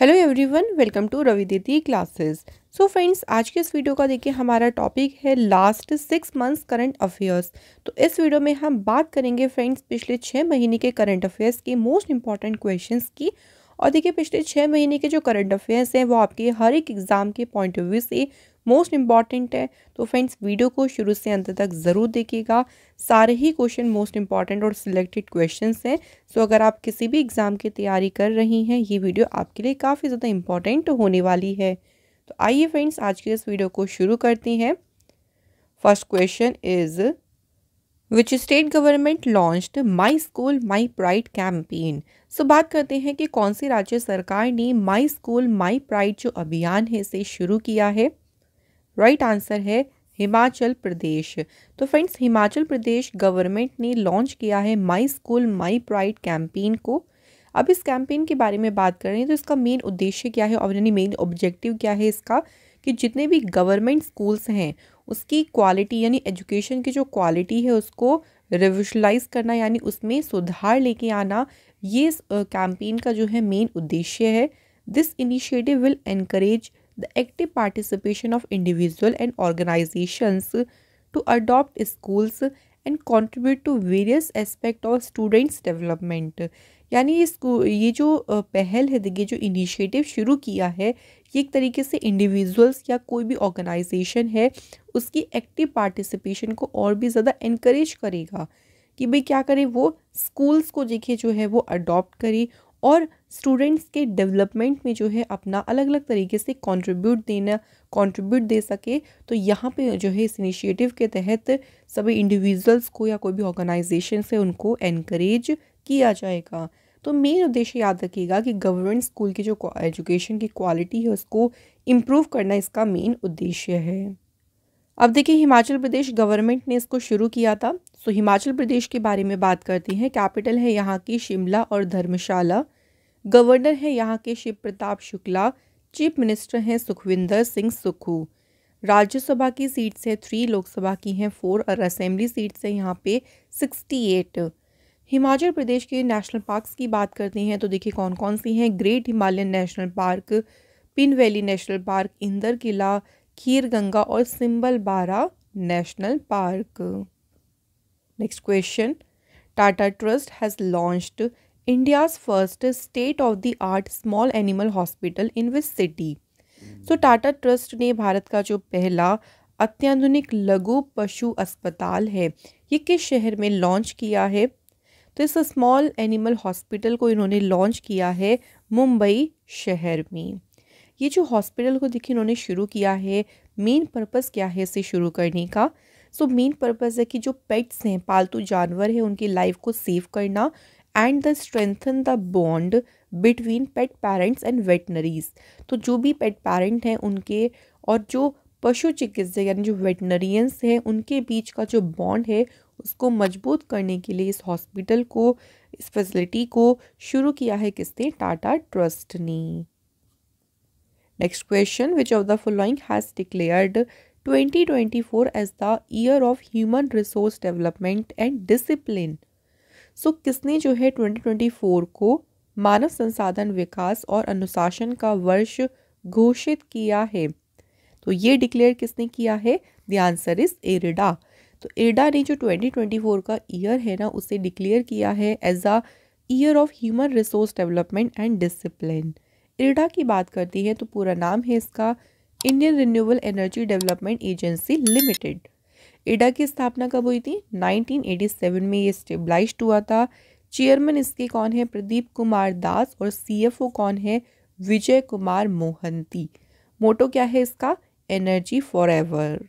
Hello everyone welcome to Ravi Didi classes so friends आज के इस वीडियो का देखिए हमारा टॉपिक है last six months current affairs तो इस वीडियो में हम बात करेंगे फ्रेंड्स पिछले छः महीने के करंट अफेयर्स के मोस्ट इंपॉर्टेंट क्वेश्चंस की और देखिए पिछले छः महीने के जो करंट अफेयर्स हैं वो आपके हर एक एग्ज़ाम के पॉइंट ऑफ व्यू से मोस्ट इम्पॉर्टेंट है तो फ्रेंड्स वीडियो को शुरू से अंत तक ज़रूर देखिएगा सारे ही क्वेश्चन मोस्ट इम्पॉर्टेंट और सिलेक्टेड क्वेश्चन हैं सो अगर आप किसी भी एग्ज़ाम की तैयारी कर रही हैं ये वीडियो आपके लिए काफ़ी ज़्यादा इम्पॉर्टेंट होने वाली है तो आइए फ्रेंड्स आज के इस वीडियो को शुरू करती हैं first question is which state government launched my school my pride campaign so बात करते हैं कि कौन सी राज्य सरकार ने माई स्कूल माई प्राइड जो अभियान है इसे शुरू किया है राइट right आंसर है हिमाचल प्रदेश तो फ्रेंड्स हिमाचल प्रदेश गवर्नमेंट ने लॉन्च किया है my school my pride campaign को अब इस कैंपेन के बारे में बात करें तो इसका मेन उद्देश्य क्या है और यानी मेन ऑब्जेक्टिव क्या है इसका कि जितने भी गवर्नमेंट स्कूल्स हैं उसकी क्वालिटी यानी एजुकेशन की जो क्वालिटी है उसको रिविशलाइज करना यानी उसमें सुधार लेके आना ये कैंपेन का जो है मेन उद्देश्य है this initiative will encourage the active participation of individual and organizations to adopt schools and contribute to various aspect of students development यानी इसको ये जो पहल है देखिए जो इनिशिएटिव शुरू किया है ये एक तरीके से इंडिविजुअल्स या कोई भी ऑर्गेनाइजेशन है उसकी एक्टिव पार्टिसिपेशन को और भी ज़्यादा इनक्रेज करेगा कि भाई क्या करें वो स्कूल्स को देखिए जो है वो अडॉप्ट करें और स्टूडेंट्स के डेवलपमेंट में जो है अपना अलग अलग तरीके से कंट्रीब्यूट देना कंट्रीब्यूट दे सके तो यहाँ पे जो है इस इनिशिएटिव के तहत सभी इंडिविजुअल्स को या कोई भी ऑर्गेनाइजेशन से उनको एनकरेज किया जाएगा तो मेन उद्देश्य याद रखिएगा कि गवर्नमेंट स्कूल की जो एजुकेशन की क्वालिटी है उसको इम्प्रूव करना इसका मेन उद्देश्य है अब देखिए हिमाचल प्रदेश गवर्नमेंट ने इसको शुरू किया था सो हिमाचल प्रदेश के बारे में बात करती हैं कैपिटल है यहाँ की शिमला और धर्मशाला गवर्नर है यहाँ के शिव प्रताप शुक्ला चीफ मिनिस्टर हैं सुखविंदर सिंह सुखू राज्यसभा की सीट्स हैं थ्री लोकसभा की हैं फोर और असेंबली सीट्स हैं यहाँ पे सिक्सटी एट हिमाचल प्रदेश के नेशनल पार्क्स की बात करते हैं तो देखिए कौन कौन सी हैं great Himalayan national park Pin valley national park Inderkilla Kheer Ganga और Simbalbara national park next question Tata trust has launched India's first state of the art small animal hospital in which city so Tata trust ने भारत का जो पहला अत्याधुनिक लघु पशु अस्पताल है ये किस शहर में लॉन्च किया है तो इस स्मॉल एनिमल हॉस्पिटल को इन्होंने लॉन्च किया है मुंबई शहर में ये जो हॉस्पिटल को देखिए इन्होंने शुरू किया है मेन पर्पज़ क्या है इसे शुरू करने का सो मेन पर्पज़ है कि जो पेट्स हैं पालतू जानवर हैं उनकी लाइफ को सेव करना and the strengthen the bond between pet parents and veterinaries तो जो भी पेट पेरेंट हैं उनके और जो पशु चिकित्सक यानी जो वेटनरियंस हैं उनके बीच का जो बॉन्ड है उसको मजबूत करने के लिए इस हॉस्पिटल को इस फैसिलिटी को शुरू किया है किसने टाटा ट्रस्ट ने Next question, which of the following has declared 2024 as the year of human resource development and discipline? So so, किसने जो है 2024 को मानव संसाधन विकास और अनुशासन का वर्ष घोषित किया है तो ये डिक्लेयर किसने किया है द आंसर इज एरिडा तो एरिडा ने जो 2024 का ईयर है ना उसे डिक्लेयर किया है as a year of human resource development and discipline IREDA की बात करती है तो पूरा नाम है इसका Indian renewable energy development agency limited IREDA की स्थापना कब हुई थी 1987 में ये स्टेबलाइज हुआ था चेयरमैन इसके कौन है प्रदीप कुमार दास और सीएफओ कौन है विजय कुमार मोहंती मोटो क्या है इसका energy for ever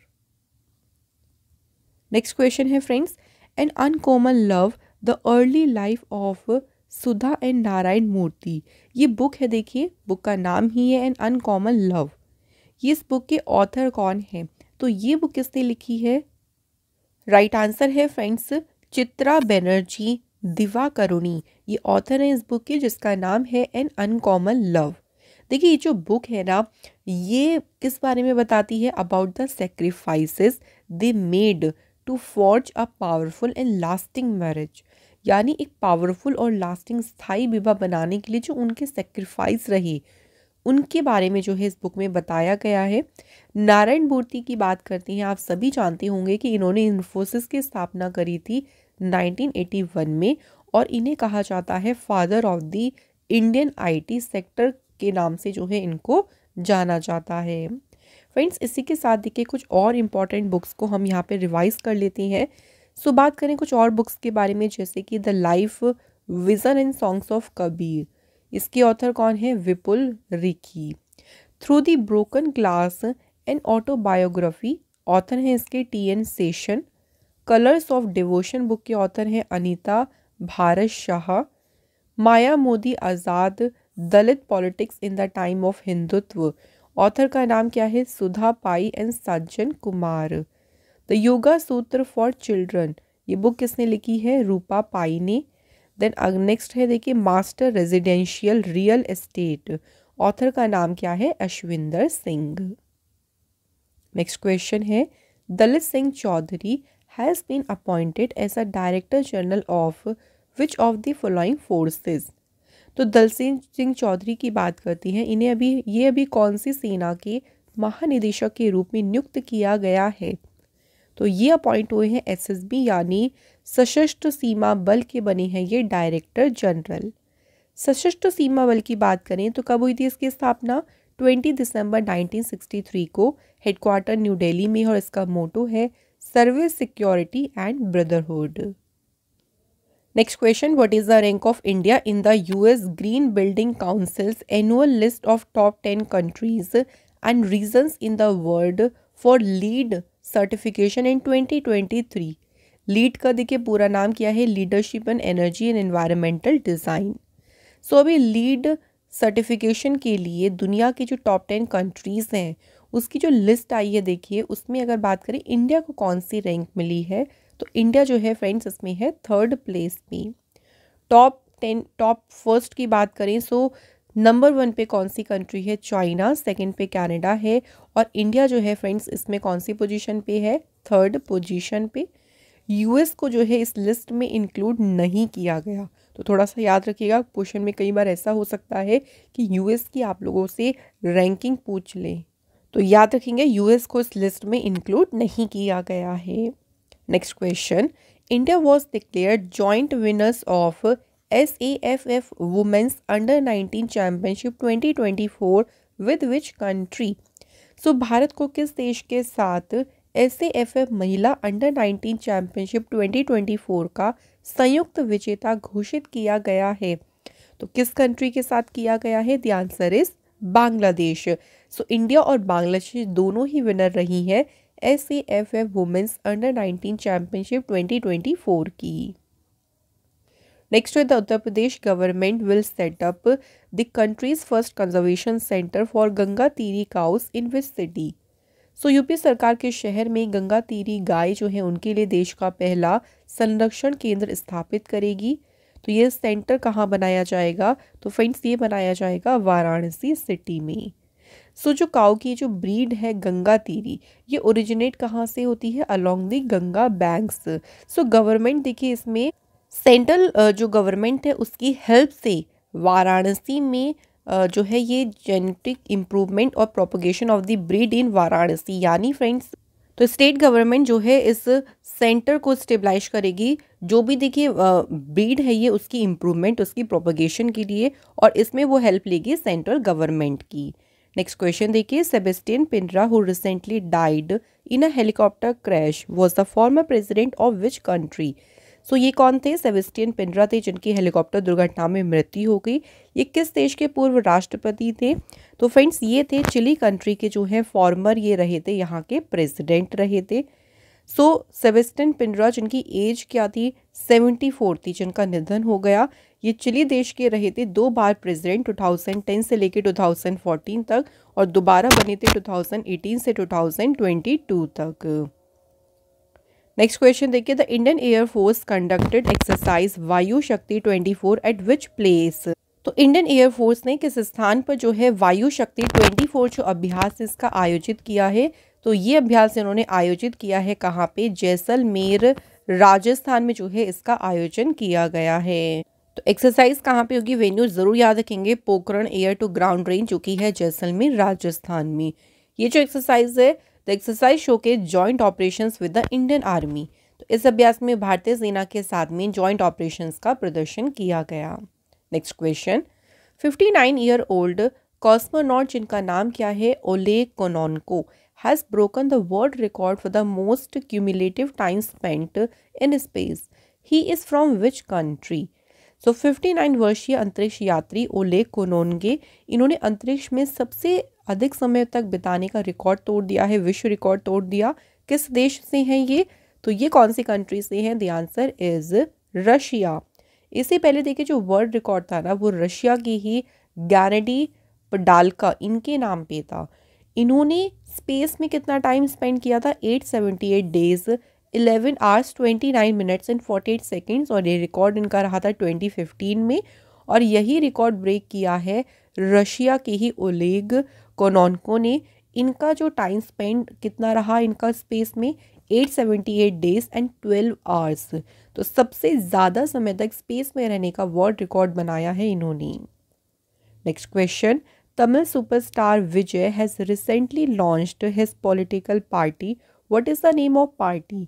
next question है friends an uncommon love the early life of Sudha and Narayan Murthy ये बुक है देखिए बुक का नाम ही है एन अनकॉमन लव ये इस बुक के ऑथर कौन है तो ये बुक किसने लिखी है राइट right आंसर है फ्रेंड्स चित्रा बनर्जी दिवा करुणी ये ऑथर है इस बुक के जिसका नाम है एन अनकॉमन लव देखिए ये जो बुक है ना ये किस बारे में बताती है about the sacrifices they made to forge a powerful and lasting marriage यानी एक पावरफुल और लास्टिंग स्थायी विवाह बनाने के लिए जो उनके सेक्रीफाइस रही उनके बारे में जो है इस बुक में बताया गया है नारायण मूर्ति की बात करते हैं आप सभी जानते होंगे कि इन्होंने इन्फोसिस की स्थापना करी थी 1981 में और इन्हें कहा जाता है father of the Indian IT sector के नाम से जो है इनको जाना जाता है फ्रेंड्स इसी के साथ देखिए कुछ और इम्पॉर्टेंट बुक्स को हम यहाँ पर रिवाइज कर लेते हैं सो बात करें कुछ और बुक्स के बारे में जैसे कि the life vision and songs of Kabir इसके ऑथर कौन है Vipul Rikhi through the broken glass and autobiography author हैं इसके T N Seshan colours of devotion book के ऑथर हैं Anita Bharat Shah Maya Modi Azad Dalit politics in the time of Hindutva author का नाम क्या है सुधा पाई एंड सज्जन कुमार द योगा सूत्र फॉर चिल्ड्रन ये बुक किसने लिखी है रूपा पाई ने देन नेक्स्ट है देखिए master residential real estate author का नाम क्या है अश्विंदर सिंह नेक्स्ट क्वेश्चन है Daljit Singh Chaudhary has been appointed as a director general of which of the following forces तो दल सिंह चौधरी की बात करती हैं इन्हें अभी ये अभी कौन सी सेना के महानिदेशक के रूप में नियुक्त किया गया है तो ये अपॉइंट हुए हैं एसएसबी यानी सशस्त्र सीमा बल के बने हैं ये डायरेक्टर जनरल सशस्त्र सीमा बल की बात करें तो कब हुई थी इसकी स्थापना 20 दिसंबर 1963 को हेडक्वार्टर न्यू दिल्ली में और इसका मोटो है service security and brotherhood next question what is the rank of India in the US green building council's annual list of top ten countries and regions in the world for LEED certification in 2023 LEED का देखिए पूरा नाम क्या है leadership and energy and environmental design so अभी LEED certification के लिए दुनिया के जो टॉप टेन कंट्रीज़ हैं उसकी जो लिस्ट आई है देखिए उसमें अगर बात करें इंडिया को कौन सी रैंक मिली है तो इंडिया जो है फ्रेंड्स इसमें है थर्ड प्लेस में टॉप टेन टॉप फर्स्ट की बात करें सो so, नंबर वन पे कौन सी कंट्री है चाइना सेकंड पे कनाडा है और इंडिया जो है फ्रेंड्स इसमें कौन सी पोजीशन पे है थर्ड पोजीशन पे यूएस को जो है इस लिस्ट में इंक्लूड नहीं किया गया तो थोड़ा सा याद रखिएगा क्वेश्चन में कई बार ऐसा हो सकता है कि यूएस की आप लोगों से रैंकिंग पूछ लें तो याद रखेंगे यूएस को इस लिस्ट में इंक्लूड नहीं किया गया है next question India was declare joint winners of S A F F women's under nineteen championship twenty twenty four with which country so Bharat को किस देश के साथ एस ए एफ एफ महिला under nineteen championship twenty twenty four का संयुक्त विजेता घोषित किया गया है तो किस कंट्री के साथ किया गया है the answer is Bangladesh so India और बांग्लादेश दोनों ही विनर रही हैं S A F F women's under nineteen championship twenty twenty four की Next year, the Uttar Pradesh government will set up the country's first conservation center for Ganga Tiri cows in which city? So so, UP सरकार के शहर में गंगा तीरी गाय जो है उनके लिए देश का पहला संरक्षण केंद्र स्थापित करेगी तो ये सेंटर कहाँ बनाया जाएगा तो फ्रेंड्स ये बनाया जाएगा वाराणसी सिटी में सो so, जो काउ की जो ब्रीड है गंगा तीरी ये ओरिजिनेट कहाँ से होती है along the Ganga banks so government देखिए इसमें सेंट्रल जो गवर्नमेंट है उसकी हेल्प से वाराणसी में जो है ये जेनेटिक इम्प्रूवमेंट और propagation of the breed in Varanasi यानी फ्रेंड्स तो स्टेट गवर्नमेंट जो है इस सेंटर को स्टेबलाइज करेगी जो भी देखिए ब्रीड है ये उसकी इम्प्रूवमेंट उसकी प्रोपोगेशन के लिए और इसमें वो हेल्प लेगी सेंट्रल गवर्नमेंट की नेक्स्ट क्वेश्चन देखिए Sebastian Pinera who recently died in a helicopter crash was the former president of which country so ये कौन थे सेविस्टियन पिंड्रा थे जिनकी हेलीकॉप्टर दुर्घटना में मृत्यु हो गई ये किस देश के पूर्व राष्ट्रपति थे तो फ्रेंड्स ये थे चिली कंट्री के जो हैं फॉर्मर ये रहे थे यहाँ के प्रेसिडेंट रहे थे सो सेविस्टियन पिंड्रा जिनकी एज क्या थी सेवेंटी फोर थी जिनका निधन हो गया ये चिली देश के रहे थे दो बार प्रेसिडेंट 2010 से लेकर 2014 तक और दोबारा बने थे 2018 से 2022 तक नेक्स्ट क्वेश्चन देखिए the Indian air force conducted exercise Vayu Shakti 24 at which place तो इंडियन एयरफोर्स ने किस स्थान पर जो है वायु शक्ति 24 जो अभ्यास इसका आयोजित किया है तो ये अभ्यास इन्होंने आयोजित किया है कहाँ पे जैसलमेर राजस्थान में जो है इसका आयोजन किया गया है तो एक्सरसाइज कहाँ पे होगी वेन्यू जरूर याद रखेंगे Pokhran air to ground range जो की है जैसलमेर राजस्थान में ये जो एक्सरसाइज है the exercise showcase joint operation with the Indian army तो इस अभ्यास में भारतीय सेना के साथ में जॉइंट ऑपरेशन का प्रदर्शन किया गया next question fifty nine year old cosmonaut जिनका नाम क्या है Oleg Kononenko has broken the world record for the most cumulative time spent in space he is from which country so fifty nine वर्षीय अंतरिक्ष यात्री ओले कोनोनगे इन्होंने अंतरिक्ष में सबसे अधिक समय तक बिताने का रिकॉर्ड तोड़ दिया है विश्व रिकॉर्ड तोड़ दिया किस देश से हैं ये तो ये कौन सी कंट्री से हैं द आंसर इज रशिया इससे पहले देखिए जो वर्ल्ड रिकॉर्ड था ना वो रशिया की ही गैनेडी पडालका इनके नाम पे था इन्होंने स्पेस में कितना टाइम स्पेंड किया था 878 days 11 hours 29 minutes and 48 seconds और ये रिकॉर्ड इनका रहा था 2015 में और यही रिकॉर्ड ब्रेक किया है रशिया के ही ओलेग कोनॉनको ने इनका जो टाइम स्पेंड कितना रहा इनका स्पेस में 878 डेज एंड 12 आवर्स तो सबसे ज़्यादा समय तक स्पेस में रहने का वर्ल्ड रिकॉर्ड बनाया है इन्होंने next question Tamil superstar Vijay has recently launched his political party what is the name of party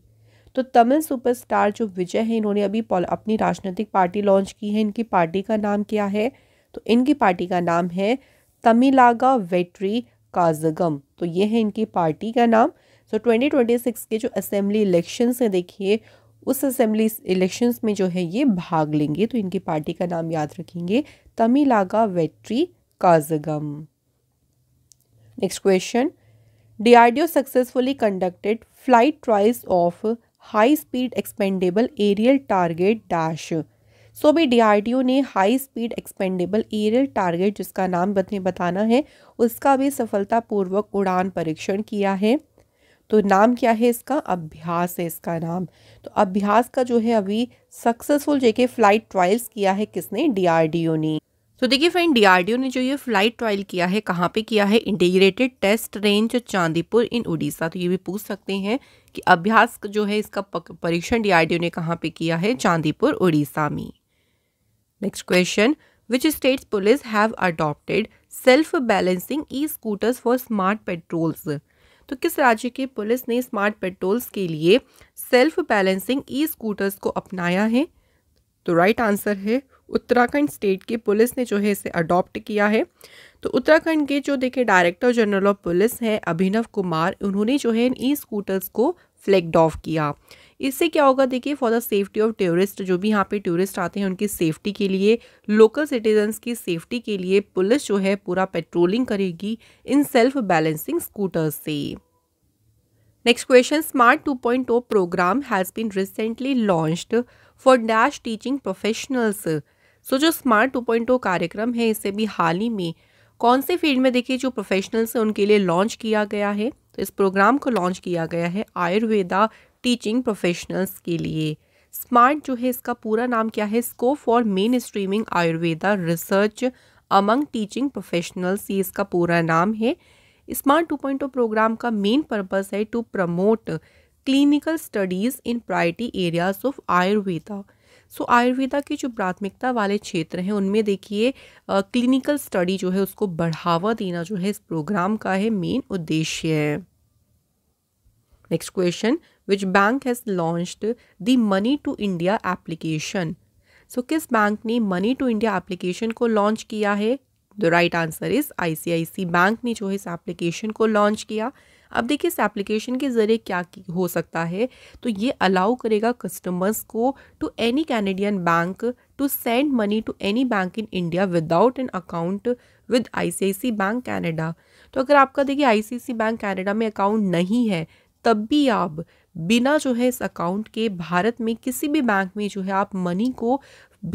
तो तमिल सुपरस्टार जो विजय है इन्होंने अभी अपनी राजनीतिक पार्टी लॉन्च की है इनकी पार्टी का नाम क्या है तो इनकी पार्टी का नाम है तमिलागा वेट्री काजगम तो ये है इनकी पार्टी का नाम सो so, 2026 के जो असेंबली इलेक्शंस हैं देखिए उस असेंबली इलेक्शंस में जो है ये भाग लेंगे तो इनकी पार्टी का नाम याद रखेंगे Tamilaga Vettri Kazhagam next question DRDO successfully conducted flight trials of high speed expendable aerial target dash so भी डी ने high speed expendable aerial target जिसका नाम बदने बताना है उसका भी सफलतापूर्वक उड़ान परीक्षण किया है तो नाम क्या है इसका अभ्यास है इसका नाम तो अभ्यास का जो है अभी सक्सेसफुल जेके फ्लाइट ट्रायल्स किया है किसने डीआरडीओ ने तो देखिए फ्रेंड डीआरडीओ ने जो ये फ्लाइट ट्रायल किया है कहाँ पे किया है integrated test range Chandipur in Orissa तो ये भी पूछ सकते हैं कि अभ्यास जो है इसका परीक्षण डीआरडीओ ने कहाँ पे किया है चांदीपुर उड़ीसा में Next question. Which states police have adopted self balancing e scooters for smart patrols तो किस राज्य की पुलिस ने स्मार्ट पेट्रोल्स के लिए सेल्फ बैलेंसिंग ई स्कूटर्स को अपनाया है तो राइट right आंसर है उत्तराखंड स्टेट की पुलिस ने जो है इसे अडॉप्ट किया है तो उत्तराखंड के जो देखिए डायरेक्टर जनरल ऑफ पुलिस हैं अभिनव कुमार उन्होंने जो है इन ई स्कूटर्स को फ्लैग ऑफ किया इससे क्या होगा देखिए for the safety of tourist जो भी यहाँ पे टूरिस्ट आते हैं उनकी सेफ्टी के लिए लोकल सिटीजन्स की सेफ्टी के लिए पुलिस जो है पूरा पेट्रोलिंग करेगी इन सेल्फ बैलेंसिंग स्कूटर्स से next question smart 2.0 programme has been recently launched for dash teaching professionals so जो स्मार्ट 2.0 कार्यक्रम है इसे भी हाल ही में कौन से फील्ड में देखिए जो प्रोफेशनल्स हैं उनके लिए लॉन्च किया गया है तो इस प्रोग्राम को लॉन्च किया गया है आयुर्वेदा टीचिंग प्रोफेशनल्स के लिए स्मार्ट जो है इसका पूरा नाम क्या है scope for main streaming Ayurveda research among teaching professionals ये इसका पूरा नाम है स्मार्ट टू पॉइंट प्रोग्राम का मेन पर्पस है to promote clinical studies in priority areas of Ayurveda so so, Ayurveda के जो प्राथमिकता वाले क्षेत्र हैं उनमें देखिए क्लिनिकल स्टडी जो है उसको बढ़ावा देना जो है इस प्रोग्राम का है मेन उद्देश्य है next question which bank has launch the money to India application so किस बैंक ने मनी टू इंडिया एप्लीकेशन को लॉन्च किया है the right answer is ICICI bank ने जो है इस एप्लीकेशन को लॉन्च किया अब देखिए इस एप्लीकेशन के ज़रिए क्या हो सकता है तो ये अलाउ करेगा कस्टमर्स को to any Canadian bank to send money to any bank in India without an account with ICICI bank Canada तो अगर आपका देखिए आईसीआईसी बैंक कैनेडा में अकाउंट नहीं है तब भी आप बिना जो है इस अकाउंट के भारत में किसी भी बैंक में जो है आप मनी को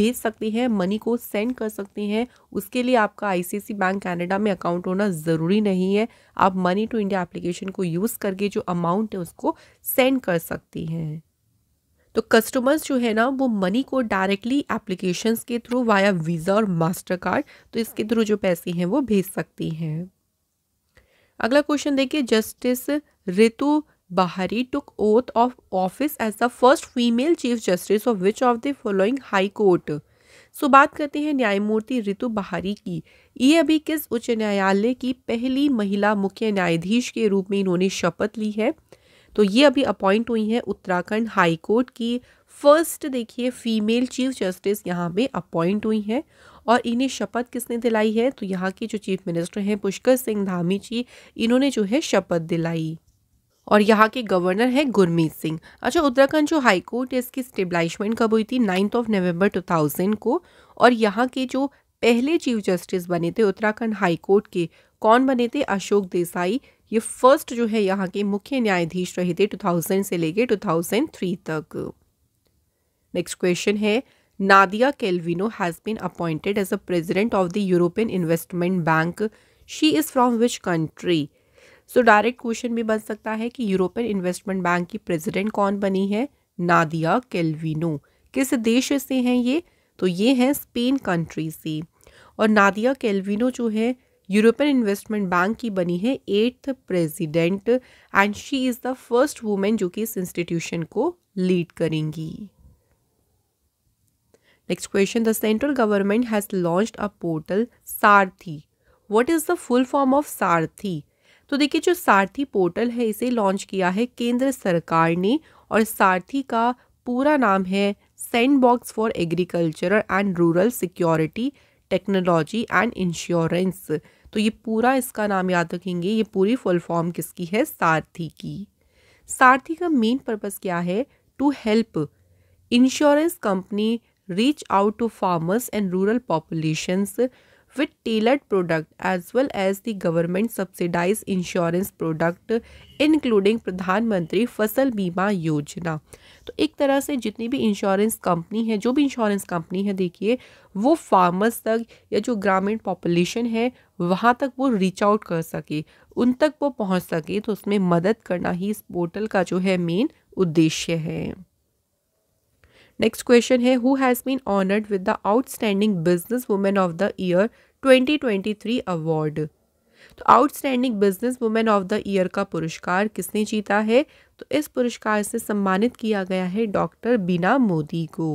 भेज सकते हैं मनी को सेंड कर सकते हैं उसके लिए आपका आईसीआईसी बैंक कनाडा में अकाउंट होना ज़रूरी नहीं है आप मनी टू इंडिया एप्लीकेशन को यूज़ करके जो अमाउंट है उसको सेंड कर सकती हैं तो कस्टमर्स जो है ना वो मनी को डायरेक्टली एप्लीकेशंस के थ्रू वाया वीज़ा और मास्टर कार्ड तो इसके थ्रू जो पैसे हैं वो भेज सकती हैं अगला क्वेश्चन देखिए justice Ritu Bahari took oath of office as the first female chief justice of which of the following high court so बात करते हैं न्यायमूर्ति रितु बहारी की ये अभी किस उच्च न्यायालय की पहली महिला मुख्य न्यायाधीश के रूप में इन्होंने शपथ ली है तो ये अभी अपॉइंट हुई है उत्तराखंड हाई कोर्ट की फर्स्ट देखिए फीमेल चीफ जस्टिस यहाँ पे अपॉइंट हुई हैं और इन्हें शपथ किसने दिलाई है तो यहाँ की जो चीफ मिनिस्टर हैं पुष्कर सिंह धामी जी इन्होंने जो है शपथ दिलाई और यहाँ के गवर्नर हैं गुरमीत सिंह अच्छा उत्तराखंड जो हाई कोर्ट है इसकी स्टेबलाइशमेंट कब हुई थी नाइन्थ ऑफ नवंबर 2000 को और यहाँ के जो पहले चीफ जस्टिस बने थे उत्तराखंड हाई कोर्ट के कौन बने थे अशोक देसाई ये फर्स्ट जो है यहाँ के मुख्य न्यायाधीश रहे थे 2000 से लेके 2003 तक नेक्स्ट क्वेश्चन है Nadia Calvino has been appointed as a president of the European Investment Bank she is from which country so direct question भी बन सकता है कि यूरोपियन इन्वेस्टमेंट बैंक की प्रेसिडेंट कौन बनी है नादिया केल्विनो किस देश से हैं ये तो ये हैं स्पेन कंट्री से और नादिया केल्विनो जो है यूरोपियन इन्वेस्टमेंट बैंक की बनी है eighth president and she is the first women जो कि इस इंस्टीट्यूशन को लीड करेंगी next question the central government has launch a portal Sarathi what is the full form of Sarathi तो देखिए जो सारथी पोर्टल है इसे लॉन्च किया है केंद्र सरकार ने और सारथी का पूरा नाम है sandbox for agriculture and rural security technology and insurance तो ये पूरा इसका नाम याद रखेंगे ये पूरी फुल फॉर्म किसकी है सारथी की सारथी का मेन पर्पज़ क्या है to help insurance company reach out to farmers and rural populations with tailored product as well as the government subsidized insurance product including प्रधानमंत्री फसल बीमा योजना तो एक तरह से जितनी भी इंश्योरेंस कंपनी है जो भी इंश्योरेंस कंपनी है देखिए वो फार्मर्स तक या जो ग्रामीण पॉपुलेशन है वहाँ तक वो रीच आउट कर सके उन तक वो पहुँच सके तो उसमें मदद करना ही इस पोर्टल का जो है मेन उद्देश्य है नेक्स्ट क्वेश्चन है who has been honoured with the outstanding business women of the year 2023 award तो outstanding business women of the year का पुरस्कार किसने जीता है तो इस पुरस्कार से सम्मानित किया गया है डॉक्टर बीना मोदी को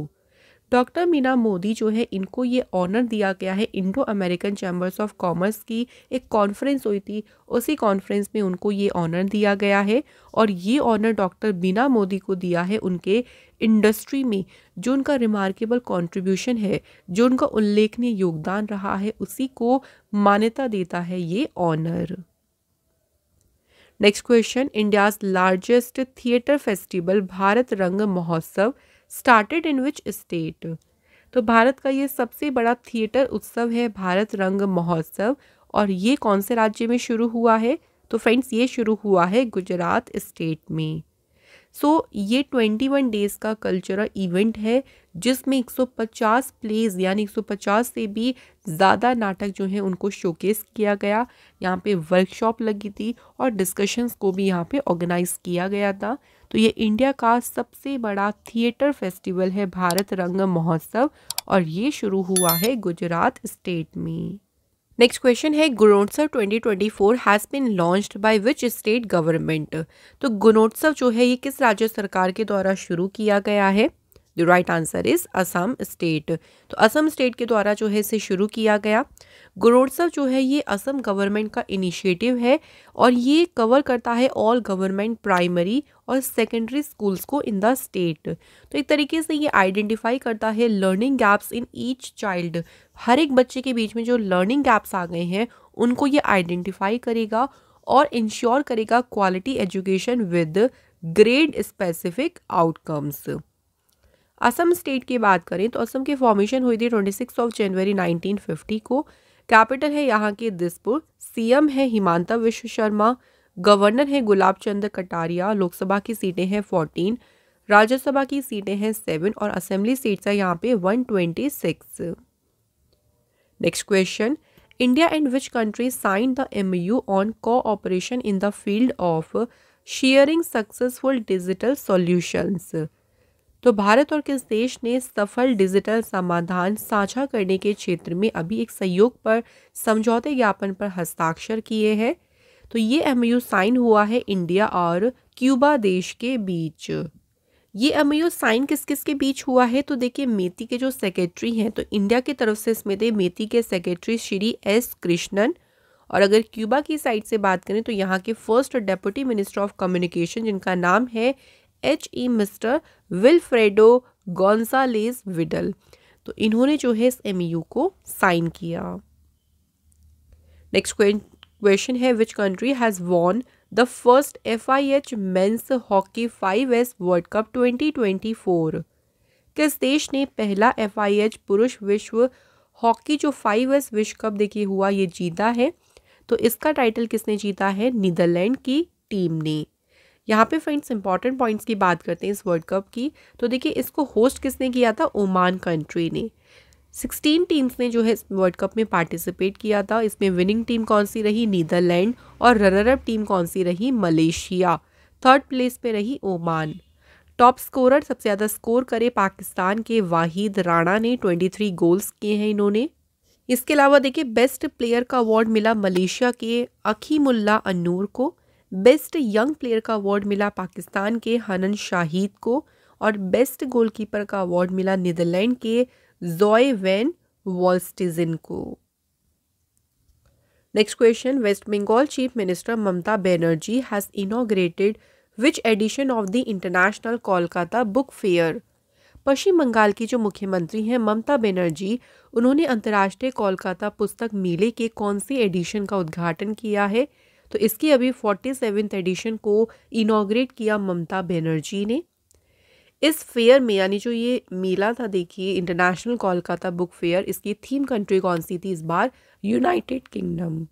डॉक्टर मीना मोदी जो है इनको ये ऑनर दिया गया है Indo American chambers of commerce की एक कॉन्फ्रेंस हुई थी उसी कॉन्फ्रेंस में उनको ये ऑनर दिया गया है और ये ऑनर डॉक्टर मीना मोदी को दिया है उनके इंडस्ट्री में जो उनका रिमार्केबल कंट्रीब्यूशन है जो उनका उल्लेखनीय योगदान रहा है उसी को मान्यता देता है ये honour next question India's largest theatre festival Bharat Rang Mahotsav started in which state तो भारत का ये सबसे बड़ा थिएटर उत्सव है भारत रंग महोत्सव और ये कौन से राज्य में शुरू हुआ है तो फ्रेंड्स ये शुरू हुआ है गुजरात स्टेट में सो so, ये 21 डेज़ का कल्चरल इवेंट है जिसमें 150 प्लेज यानी 150 से भी ज़्यादा नाटक जो हैं उनको शोकेस किया गया यहाँ पे वर्कशॉप लगी थी और डिस्कशंस को भी यहाँ पे ऑर्गेनाइज़ किया गया था तो ये इंडिया का सबसे बड़ा थिएटर फेस्टिवल है भारत रंग महोत्सव और ये शुरू हुआ है गुजरात स्टेट में नेक्स्ट क्वेश्चन है Gunotsav 2024 has been launched by which state government तो गुणोत्सव जो है ये किस राज्य सरकार के द्वारा शुरू किया गया है the right answer is Assam state तो असम स्टेट के द्वारा जो है इसे शुरू किया गया गुरोत्सव जो है ये असम गवर्नमेंट का इनिशिएटिव है और ये कवर करता है ऑल गवर्नमेंट प्राइमरी और सेकेंडरी स्कूल्स को इन द स्टेट तो एक तरीके से ये आइडेंटिफाई करता है learning gaps in each child हर एक बच्चे के बीच में जो लर्निंग गैप्स आ गए हैं उनको ये आइडेंटिफाई करेगा और इंश्योर करेगा quality education with grade specific outcomes Assam state की बात करें तो असम की फॉर्मेशन हुई थी 26 ऑफ जनवरी 1950 को कैपिटल है यहाँ के दिसपुर सीएम है हिमांता विश्व शर्मा गवर्नर है गुलाब चंद कटारिया लोकसभा की सीटें हैं फोर्टीन राज्यसभा की सीटें हैं सेवन और असेंबली सीट्स है यहाँ पे one twenty six next question India and which country sign the MoU on cooperation in the field of sharing successful digital solutions तो भारत और किस देश ने सफल डिजिटल समाधान साझा करने के क्षेत्र में अभी एक सहयोग पर समझौते ज्ञापन पर हस्ताक्षर किए हैं तो ये एम साइन हुआ है इंडिया और क्यूबा देश के बीच ये एम साइन किस किस के बीच हुआ है तो देखिए मेती के जो सेक्रेटरी हैं तो इंडिया की तरफ से इसमें थे मेती के सेक्रेटरी श्री एस कृष्णन और अगर क्यूबा की साइड से बात करें तो यहाँ के first deputy minister of communication जिनका नाम है H E mister Wilfredo Gonzalez Vidal तो इन्होंने जो है इस एम e को साइन किया नेक्स्ट क्वेश्चन है which country has won the first F I H men's hockey fives world cup twenty twenty four किस देश ने पहला एफ आई एच पुरुष विश्व हॉकी जो फाइव एस विश्व कप देखिए हुआ ये जीता है तो इसका टाइटल किसने जीता है नीदरलैंड की टीम ने यहाँ पे फ्रेंड्स इंपॉर्टेंट पॉइंट्स की बात करते हैं इस वर्ल्ड कप की तो देखिए इसको होस्ट किसने किया था ओमान कंट्री ने सिक्सटीन टीम्स ने जो है इस वर्ल्ड कप में पार्टिसिपेट किया था इसमें विनिंग टीम कौन सी रही नीदरलैंड और रनर अप टीम कौन सी रही मलेशिया थर्ड प्लेस पे रही ओमान टॉप स्कोरर सबसे ज़्यादा स्कोर करे पाकिस्तान के वाहिद राणा ने 23 गोल्स किए हैं इन्होंने इसके अलावा देखिए बेस्ट प्लेयर का अवार्ड मिला मलेशिया के अखीमुल्ला अनूर को बेस्ट यंग प्लेयर का अवार्ड मिला पाकिस्तान के हनन शाहिद को और बेस्ट गोलकीपर का अवार्ड मिला नीदरलैंड के जॉय वैन वॉल्स्टिजिन को next question West Bengal chief minister Mamata Banerjee has inaugurated which edition of the international Kolkata book fair Paschim Bangal की जो मुख्यमंत्री हैं ममता बनर्जी उन्होंने अंतर्राष्ट्रीय कोलकाता पुस्तक मेले के कौन से एडिशन का उद्घाटन किया है तो इसकी अभी फोर्टी सेवेंथ एडिशन को इनाग्रेट किया ममता बनर्जी ने इस फेयर में यानी जो ये मेला था देखिए इंटरनेशनल कोलकाता बुक फेयर इसकी थीम कंट्री कौन सी थी इस बार यूनाइटेड किंगडम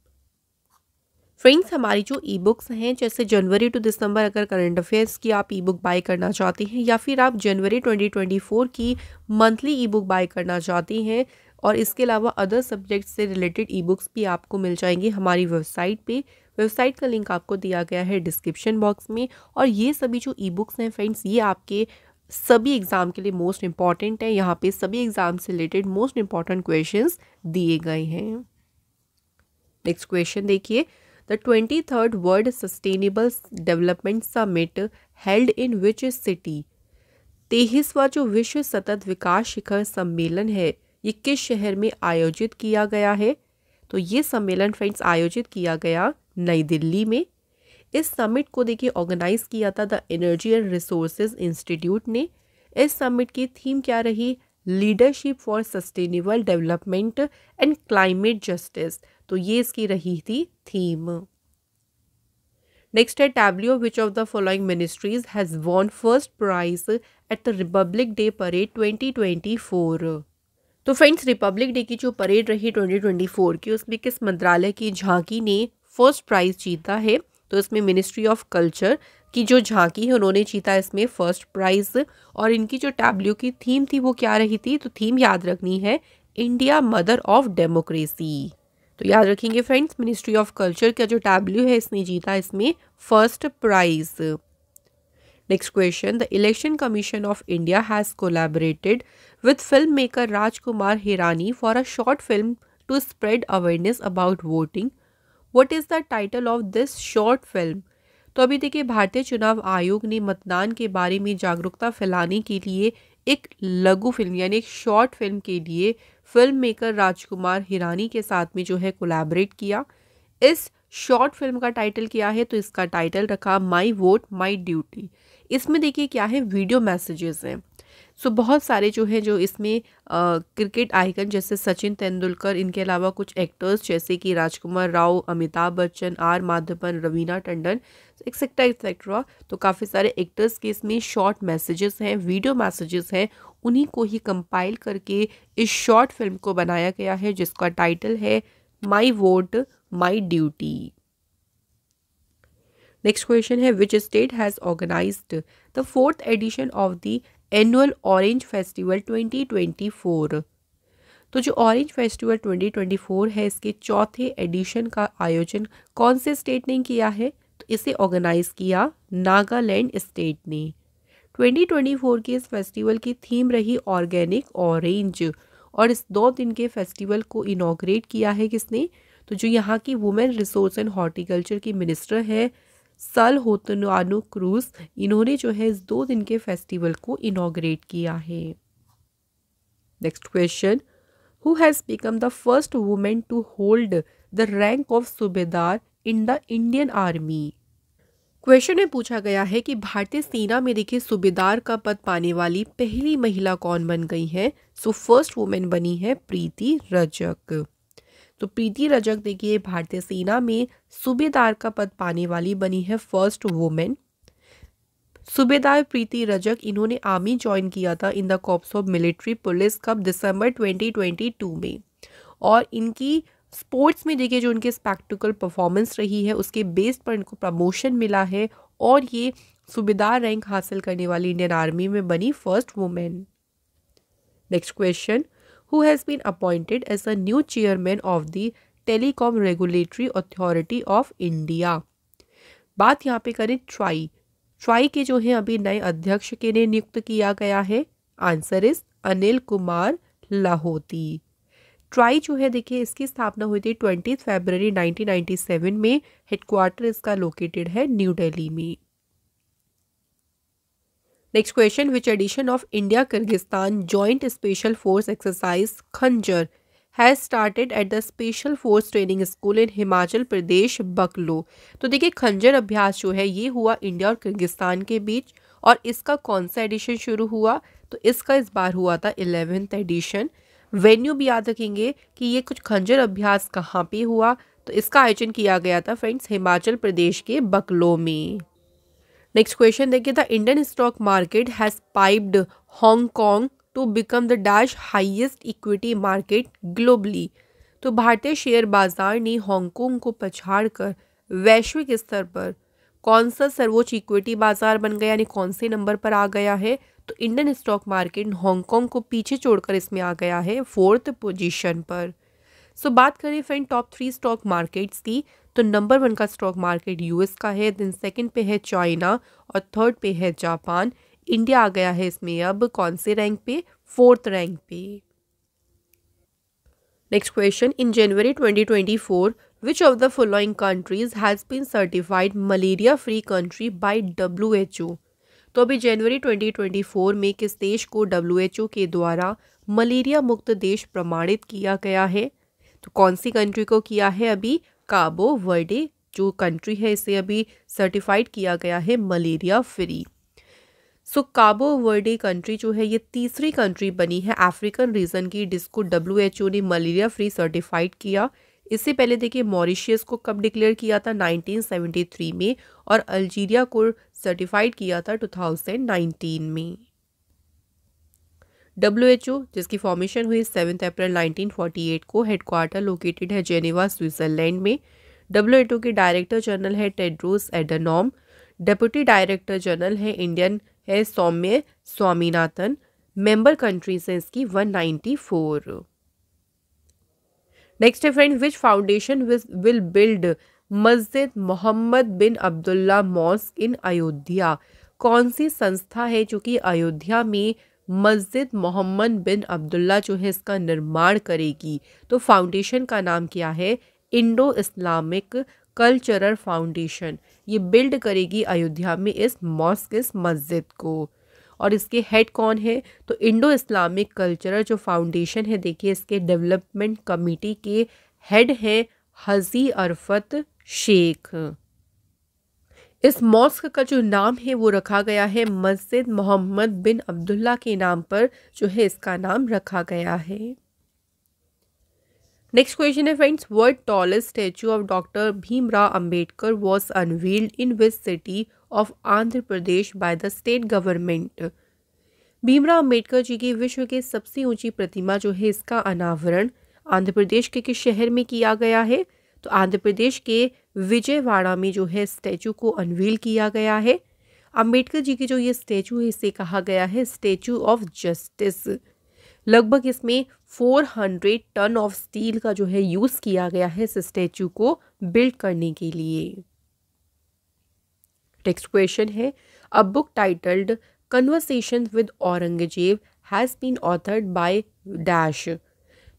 फ्रेंड्स हमारी जो ई बुक्स हैं जैसे जनवरी टू दिसंबर अगर करंट अफेयर्स की आप ई बुक बाई करना चाहती हैं या फिर आप जनवरी 2024 की मंथली ई बुक बाई करना चाहती हैं और इसके अलावा अदर सब्जेक्ट से रिलेटेड ई बुक्स भी आपको मिल जाएंगी हमारी वेबसाइट पे वेबसाइट का लिंक आपको दिया गया है डिस्क्रिप्शन बॉक्स में और ये सभी जो ई बुक्स हैं फ्रेंड्स ये आपके सभी एग्ज़ाम के लिए मोस्ट इम्पॉर्टेंट है यहाँ पे सभी एग्ज़ाम से रिलेटेड मोस्ट इम्पॉर्टेंट क्वेश्चन दिए गए हैं नेक्स्ट क्वेश्चन देखिए the twenty third world sustainable development summit held in which city तेईसवा जो विश्व सतत विकास शिखर सम्मेलन है ये किस शहर में आयोजित किया गया है तो ये सम्मेलन फ्रेंड्स आयोजित किया गया नई दिल्ली में इस समिट को देखिए ऑर्गेनाइज किया था the energy and resources institute ने इस समिट की थीम क्या रही leadership for sustainable development and climate justice तो ये इसकी रही थी थीम नेक्स्ट है tableau which of the following ministries has won first prize at the Republic Day parade 2024 तो फ्रेंड्स रिपब्लिक डे की जो परेड रही 2024 की उसमें किस मंत्रालय की झांकी ने फर्स्ट प्राइज़ जीता है तो इसमें मिनिस्ट्री ऑफ कल्चर की जो झांकी है उन्होंने जीता इसमें फर्स्ट प्राइज़ और इनकी जो टैबल्यू की थीम थी वो क्या रही थी तो थीम याद रखनी है इंडिया मदर ऑफ डेमोक्रेसी तो याद रखेंगे फ्रेंड्स मिनिस्ट्री ऑफ कल्चर का जो टैबल्यू है इसने जीता इसमें first prize next question the Election Commission of India has collaborated with filmmaker Rajkumar Hirani for a short film to spread awareness about voting. What is the title of this short film? तो अभी देखिए भारतीय चुनाव आयोग ने मतदान के बारे में जागरूकता फैलाने के लिए एक लघु फिल्म यानी एक शॉर्ट फिल्म के लिए फिल्म मेकर राजकुमार हिरानी के साथ में जो है कोलैबोरेट किया इस शॉर्ट फिल्म का टाइटल क्या है तो इसका टाइटल रखा माई वोट माई ड्यूटी इसमें देखिए क्या है वीडियो मैसेजेस हैं सो बहुत सारे जो हैं जो इसमें क्रिकेट आइकन जैसे सचिन तेंदुलकर इनके अलावा कुछ एक्टर्स जैसे कि Rajkumar Rao Amitabh Bachchan R Madhavan Raveena Tandon etcetera etcetera तो काफ़ी सारे एक्टर्स के इसमें शॉर्ट मैसेजेस हैं वीडियो मैसेजेस हैं उन्हीं को ही कंपाइल करके इस शॉर्ट फिल्म को बनाया गया है जिसका टाइटल है my vote my duty next question है which state has organised the fourth edition of the annual orange festival 2024 तो जो ऑरेंज फेस्टिवल 2024 है इसके चौथे एडिशन का आयोजन कौन से स्टेट ने किया है तो इसे ऑर्गेनाइज किया नागालैंड स्टेट ने 2024 के इस फेस्टिवल की थीम रही ऑर्गेनिक ऑरेंज और इस दो दिन के फेस्टिवल को इनाग्रेट किया है किसने तो जो यहाँ की वुमेन रिसोर्स एंड हॉर्टिकल्चर की मिनिस्टर हैं सल होतनानो क्रूज इन्होंने जो है इस दो दिन के फेस्टिवल को इनाग्रेट किया है next question who has become the first women to hold the rank of Subedar in the Indian army question में पूछा गया है कि भारतीय सेना में देखिए सूबेदार का पद पाने वाली पहली महिला कौन बन गई है सो फर्स्ट वुमेन बनी है प्रीति रजक तो प्रीति रजक देखिए भारतीय सेना में सूबेदार का पद पाने वाली बनी है फर्स्ट वुमेन सूबेदार प्रीति रजक इन्होंने आर्मी ज्वाइन किया था in the corps of military police कप दिसंबर 2022 में और इनकी स्पोर्ट्स में देखिए जो इनके स्पेक्टिकल परफॉर्मेंस रही है उसके बेस पर इनको प्रमोशन मिला है और ये सूबेदार रैंक हासिल करने वाली इंडियन आर्मी में बनी first women next question who has been appointed as the new chairman of the telecom regulatory authority of India बात यहाँ पे करें ट्राई ट्राई के जो है अभी नए अध्यक्ष के लिए नियुक्त किया गया है answer is Anil Kumar Lahoti TRAI जो है देखिए इसकी स्थापना हुई थी ट्वेंटी फेबररी 1997 में हेडक्वार्टर इसका लोकेटेड है न्यू दिल्ली में next question which edition of India Kyrgyzstan joint special force exercise Khanjar has started at the special force training school in Himachal Pradesh Bakloh तो देखिए खंजर अभ्यास जो है ये हुआ इंडिया और किर्गिस्तान के बीच और इसका कौन सा एडिशन शुरू हुआ तो इसका इस बार हुआ था इलेवेंथ एडिशन वेन्यू भी याद रखेंगे कि ये कुछ खंजर अभ्यास कहाँ पे हुआ तो इसका आयोजन किया गया था फ्रेंड्स हिमाचल प्रदेश के बकलो में नेक्स्ट क्वेश्चन देखिए the Indian stock market has pipped Hong Kong to become the dash highest equity market globally तो भारतीय शेयर बाजार ने हांगकॉन्ग को पछाड़कर वैश्विक स्तर पर कौन सा सर्वोच्च इक्विटी बाजार बन गया यानी कौन से नंबर पर आ गया है तो इंडियन स्टॉक मार्केट हांगकॉन्ग को पीछे छोड़कर इसमें आ गया है फोर्थ पोजीशन पर सो so, बात करें friend top three stock markets की तो नंबर वन का स्टॉक मार्केट यूएस का है देन सेकंड पे है चाइना और थर्ड पे है जापान इंडिया आ गया है इसमें अब कौन से रैंक पे फोर्थ रैंक पे next question in January 2024 twenty which of the following countries has been certified malaria free country by W तो अभी जनवरी 2024 में किस देश को डब्ल्यू के द्वारा मलेरिया मुक्त देश प्रमाणित किया गया है तो कौन सी कंट्री को किया है अभी काबो वर्डे जो कंट्री है इसे अभी सर्टिफाइड किया गया है मलेरिया फ्री सो काबो वर्डे कंट्री जो है ये तीसरी कंट्री बनी है अफ्रीकन रीजन की जिसको डब्ल्यू एच ओ ने मलेरिया फ्री सर्टिफाइड किया इससे पहले देखिए मॉरिशियस को कब डिक्लेयर किया था 1973 में और अल्जीरिया को सर्टिफाइड किया था 2019 में डब्ल्यूएचओ जिसकी फॉर्मेशन हुई सेवन अप्रैल 1948 को हेडक्वार्टर लोकेटेड है जेनेवा स्विट्जरलैंड में डब्ल्यूएचओ के डायरेक्टर जनरल है Tedros Adhanom deputy director general है इंडियन है सौम्य स्वामीनाथन मेंबर कंट्रीज हैं इसकी 194 नेक्स्ट है friend which foundation will build Masjid Mohammed bin Abdullah mosque in Ayodhya कौन सी संस्था है जो कि अयोध्या में मस्जिद मोहम्मद बिन अब्दुल्ला जो है इसका निर्माण करेगी तो फाउंडेशन का नाम क्या है इंडो इस्लामिक कल्चरल फाउंडेशन ये बिल्ड करेगी अयोध्या में इस मॉस्क इस मस्जिद को और इसके हेड कौन है तो इंडो इस्लामिक कल्चरल जो फाउंडेशन है देखिए इसके डेवलपमेंट कमेटी के हेड हैं हजी अरफत शेख इस मॉस्क का जो नाम है वो रखा गया है मस्जिद मोहम्मद बिन अब्दुल्ला के नाम पर जो है इसका नाम रखा गया है नेक्स्ट क्वेश्चन है friends world tallest statue of doctor Bhimrao Ambedkar was unveiled in which city of Andhra Pradesh by the state government Bhimrao Ambedkar ji की विश्व के सबसे ऊंची प्रतिमा जो है इसका अनावरण आंध्र प्रदेश के किस शहर में किया गया है तो आंध्र प्रदेश के विजयवाड़ा में जो है स्टैचू को अनवील किया गया है अम्बेडकर जी की जो ये स्टैचू है इसे कहा गया है स्टैचू ऑफ जस्टिस लगभग इसमें 400 टन ऑफ स्टील का जो है यूज़ किया गया है इस स्टैचू को बिल्ड करने के लिए नेक्स्ट क्वेश्चन है a book titled conversation with Aurangzeb has been authored by dash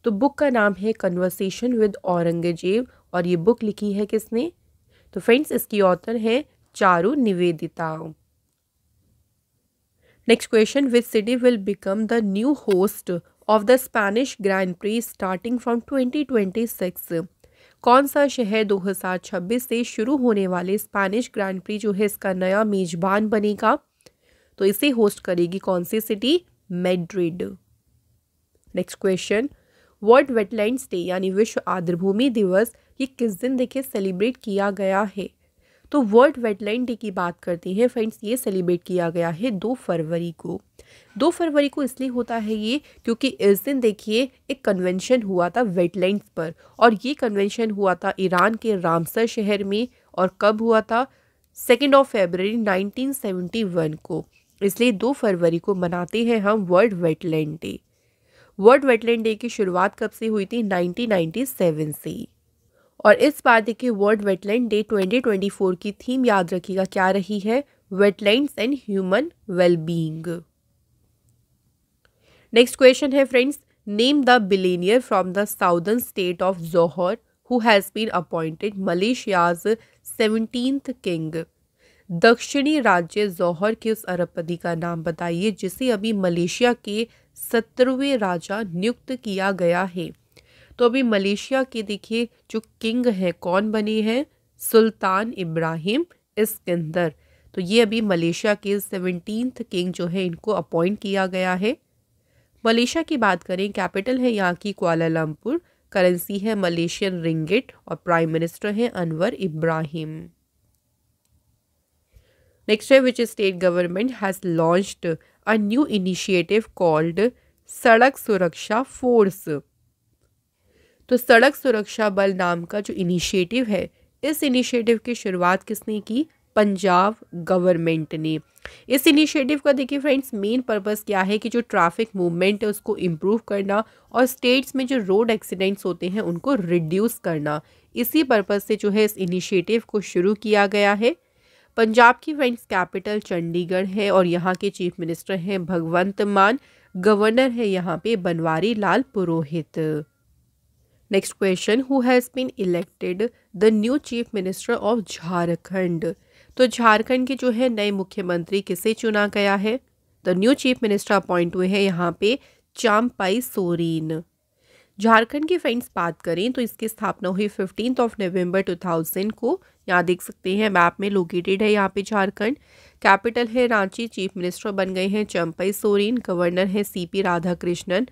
तो बुक का नाम है कन्वर्सेशन विद औरंगजेब और ये बुक लिखी है किसने तो फ्रेंड्स इसकी ऑथर है Charu Nivedita next question which city will become the new host of the Spanish grand prix starting from 2026 कौन सा शहर 2026 से शुरू होने वाले स्पेनिश ग्रैंड प्री जो है इसका नया मेजबान बनेगा तो इसे होस्ट करेगी कौन सी city Madrid next question world wetlands day यानी विश्व आर्द्रभूमि दिवस ये किस दिन देखिए सेलिब्रेट किया गया है तो वर्ल्ड वेटलैंड डे की बात करते हैं फ्रेंड्स ये सेलिब्रेट किया गया है दो फरवरी को दो फरवरी को इसलिए होता है ये क्योंकि इस दिन देखिए एक कन्वेंशन हुआ था वेटलैंड्स पर और ये कन्वेंशन हुआ था ईरान के रामसर शहर में और कब हुआ था सेकेंड ऑफ फेबररी 1971 को इसलिए दो फरवरी को मनाते हैं हम world wetland day world wetland day की शुरुआत कब से हुई थी 1997 से और इस बार देखिए वर्ल्ड वेटलैंड डे 2024 की थीम याद रखिएगा क्या रही है wetlands and human wellbeing next question है friends name the billionaire from the southern state of Johor who has been appointed Malaysia's 17th king दक्षिणी राज्य जौहर के उस अरबपति का नाम बताइए जिसे अभी मलेशिया के सत्रहवें राजा नियुक्त किया गया है तो अभी मलेशिया के देखिए जो किंग हैं कौन बने हैं सुल्तान इब्राहिम इस्किंदर तो ये अभी मलेशिया के सेवनटीन किंग जो है इनको अपॉइंट किया गया है मलेशिया की बात करें कैपिटल है यहाँ की क्वालालमपुर करेंसी है मलेशियन रिंगिट और प्राइम मिनिस्टर हैं अनवर इब्राहिम नेक्स्ट है which state government has launch a new initiative called Sadak Suraksha force तो सड़क सुरक्षा बल नाम का जो इनिशिएटिव है इस इनिशिएटिव की शुरुआत किसने की पंजाब गवर्नमेंट ने इस इनिशिएटिव का देखिए फ्रेंड्स मेन पर्पस क्या है कि जो ट्रैफिक मूवमेंट है उसको इम्प्रूव करना और स्टेट्स में जो रोड एक्सीडेंट्स होते हैं उनको रिड्यूस करना इसी पर्पस से जो है इस इनिशिएटिव को शुरू किया गया है पंजाब की फ्रेंड्स कैपिटल चंडीगढ़ है और यहाँ के चीफ मिनिस्टर हैं भगवंत मान गवर्नर है यहाँ पे Banwari Lal Purohit next question who has been elected the new chief minister of Jharkhand तो झारखंड के जो है नए मुख्यमंत्री किसे चुना गया है the new chief minister appoint हुए हैं यहाँ पे चाम्पाई सोरीन झारखंड की फ्रेंड्स बात करें तो इसकी स्थापना हुई फिफ्टीन ऑफ नवंबर 2000 को यहाँ देख सकते हैं मैप में लोकेटेड है यहाँ पे झारखंड कैपिटल है रांची चीफ मिनिस्टर बन गए हैं Champai Soren governor C C P Radhakrishnan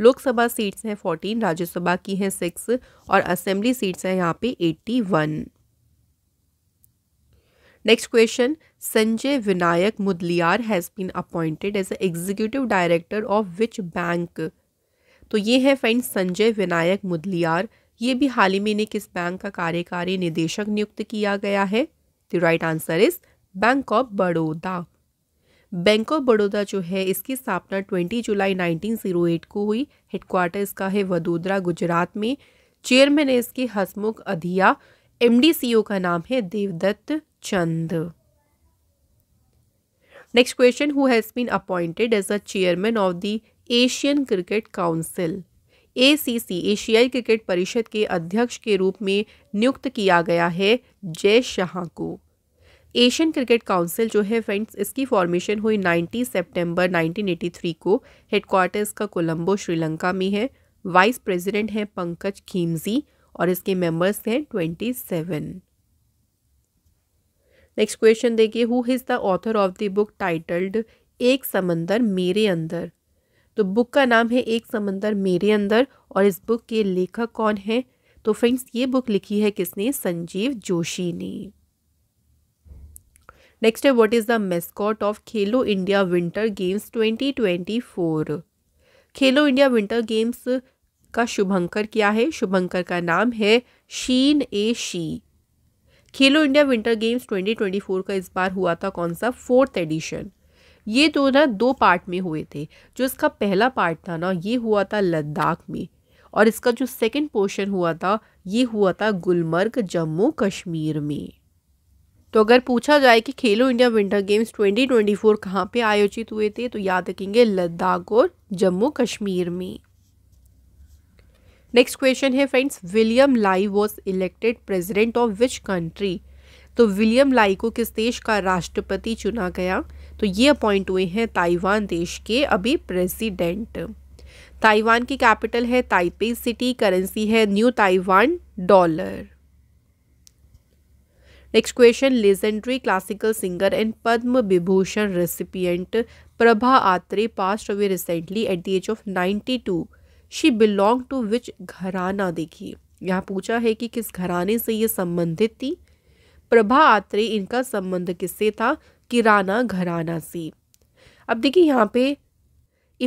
Lok Sabha seats हैं फोर्टीन राज्यसभा की हैं सिक्स और असेंबली सीट्स हैं यहाँ पे eighty one next question Sanjay Vinayak Mudaliar has been appointed as executive director of which bank तो ये है फ्रेंड्स संजय विनायक मुदलियार ये भी हाल ही में इन्हें किस बैंक का कार्यकारी निदेशक नियुक्त किया गया है the right answer is Bank of Baroda Bank of Baroda जो है इसकी स्थापना 20 जुलाई 1908 को हुई हेडक्वार्टर इसका है वडोदरा गुजरात में चेयरमैन है इसके हसमुख अधिया एमडीसीओ का नाम है देवदत्त Chand next question who has been appointed as a chairman of the Asian cricket council ए एशियाई क्रिकेट परिषद के अध्यक्ष के रूप में नियुक्त किया गया है जय शाह को एशियन क्रिकेट काउंसिल जो है फ्रेंड्स इसकी फॉर्मेशन हुई 90 सितंबर 1983 को हेडक्वार्टर्स का कोलंबो श्रीलंका में है वाइस प्रेसिडेंट हैं पंकज खीमजी और इसके मेंबर्स हैं 27 नेक्स्ट क्वेश्चन देखिए who is the author of the book titled Ek Samandar मेरे अंदर तो बुक का नाम है एक समंदर मेरे अंदर और इस बुक के लेखक कौन है तो फ्रेंड्स ये बुक लिखी है किसने संजीव जोशी ने नेक्स्ट है what is the mascot of Khelo India winter games 2024 Khelo India winter games का शुभंकर क्या है शुभंकर का नाम है Sheen e She Khelo India winter games 2024 का इस बार हुआ था कौन सा फोर्थ एडिशन ये तो ना दो पार्ट में हुए थे जो इसका पहला पार्ट था ना ये हुआ था लद्दाख में और इसका जो सेकंड पोर्शन हुआ था ये हुआ था गुलमर्ग जम्मू कश्मीर में तो अगर पूछा जाए कि खेलो इंडिया विंटर गेम्स 2024 कहाँ पे आयोजित हुए थे तो याद रखेंगे लद्दाख और जम्मू कश्मीर में नेक्स्ट क्वेश्चन है friends William Lai was elected president of which country तो विलियम लाई को किस देश का राष्ट्रपति चुना गया तो ये अपॉइंट हुए हैं ताइवान देश के अभी प्रेसिडेंट ताइवान की कैपिटल है ताइपे सिटी करेंसी है new Taiwan dollar next question legendary classical singer and Padma Vibhushan recipient Prabha Atre passed away recently at the age of 92 she belong to which gharana देखिए यहाँ पूछा है कि किस घराने से ये संबंधित थी प्रभा आत्रे इनका संबंध किससे था किराना घराना से अब देखिए यहाँ पे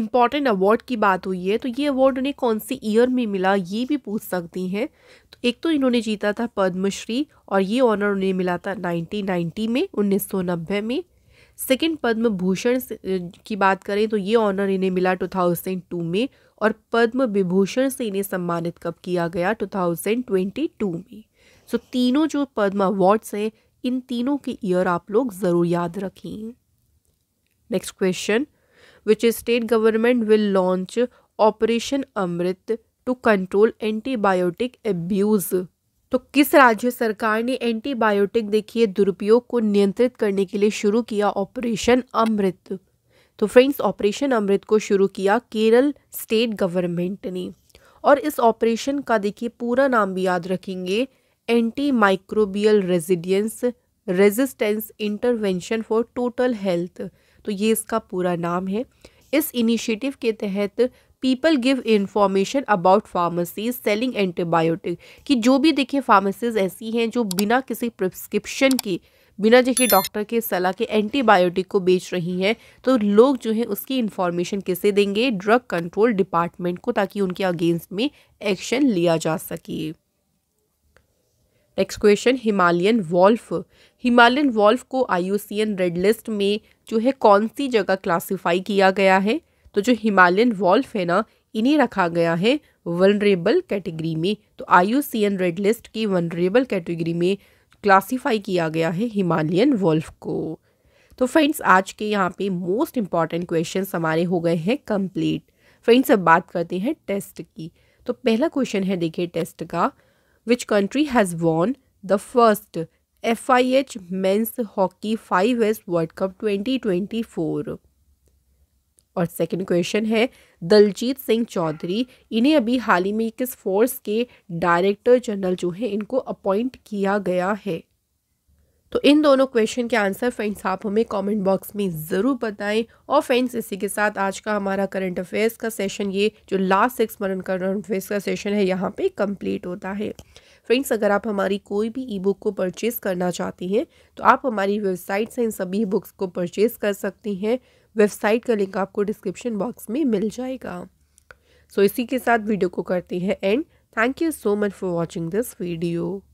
इम्पॉर्टेंट अवार्ड की बात हुई है तो ये अवार्ड उन्हें कौन से ईयर में मिला ये भी पूछ सकती हैं तो एक तो इन्होंने जीता था पद्मश्री और ये ऑनर उन्हें मिला था 1990 में 1990 में सेकंड पद्म भूषण की बात करें तो ये ऑनर इन्हें मिला 2002 में और पद्म विभूषण से इन्हें सम्मानित कब किया गया 2022 में सो तीनों जो पद्म अवार्ड्स हैं इन तीनों के ईयर आप लोग ज़रूर याद रखें next question which state government will launch operation Amrit to control antibiotic abuse तो किस राज्य सरकार ने एंटीबायोटिक देखिए दुरुपयोग को नियंत्रित करने के लिए शुरू किया ऑपरेशन अमृत तो फ्रेंड्स ऑपरेशन अमृत को शुरू किया केरल स्टेट गवर्नमेंट ने और इस ऑपरेशन का देखिए पूरा नाम भी याद रखेंगे anti microbial residence resistance intervention for total health तो ये इसका पूरा नाम है इस इनिशिएटिव के तहत people give information about pharmacies selling antibiotic कि जो भी देखिए फार्मेसीज ऐसी हैं जो बिना किसी प्रिस्क्रिप्शन के बिना देखिए डॉक्टर के सलाह के एंटीबायोटिक को बेच रही हैं तो लोग जो है उसकी इन्फॉर्मेशन किसे देंगे ड्रग कंट्रोल डिपार्टमेंट को ताकि उनके अगेंस्ट में एक्शन लिया जा सके next question Himalayan wolf Himalayan wolf को आई रेड लिस्ट में जो है कौन सी जगह क्लासिफाई किया गया है तो जो हिमालयन वॉल्फ है ना इन्हें रखा गया है वनरेबल कैटेगरी में तो आई रेड लिस्ट की वनरेबल कैटेगरी में क्लासिफाई किया गया है हिमालयन वॉल्फ को तो फ्रेंड्स आज के यहाँ पे मोस्ट इम्पॉर्टेंट क्वेश्चन हमारे हो गए हैं कंप्लीट फ्रेंड्स अब बात करते हैं टेस्ट की तो पहला क्वेश्चन है देखिए टेस्ट का which country has won the first FIH Men's Hockey 5S World Cup 2024? और सेकेंड क्वेश्चन है दलजीत सिंह चौधरी इन्हें अभी हाल ही में किस फोर्स के डायरेक्टर जनरल जो है इनको अपॉइंट किया गया है तो इन दोनों क्वेश्चन के आंसर फ्रेंड्स आप हमें कमेंट बॉक्स में ज़रूर बताएं और फ्रेंड्स इसी के साथ आज का हमारा करंट अफेयर्स का सेशन ये जो लास्ट सिक्स मरन करंट अफेयर्स का सेशन है यहाँ पे कंप्लीट होता है फ्रेंड्स अगर आप हमारी कोई भी ई बुक को परचेज़ करना चाहती हैं तो आप हमारी वेबसाइट से इन सभी बुक्स को परचेज़ कर सकती हैं वेबसाइट का लिंक आपको डिस्क्रिप्शन बॉक्स में मिल जाएगा सो so, इसी के साथ वीडियो को करते हैं and thank you so much for watching this video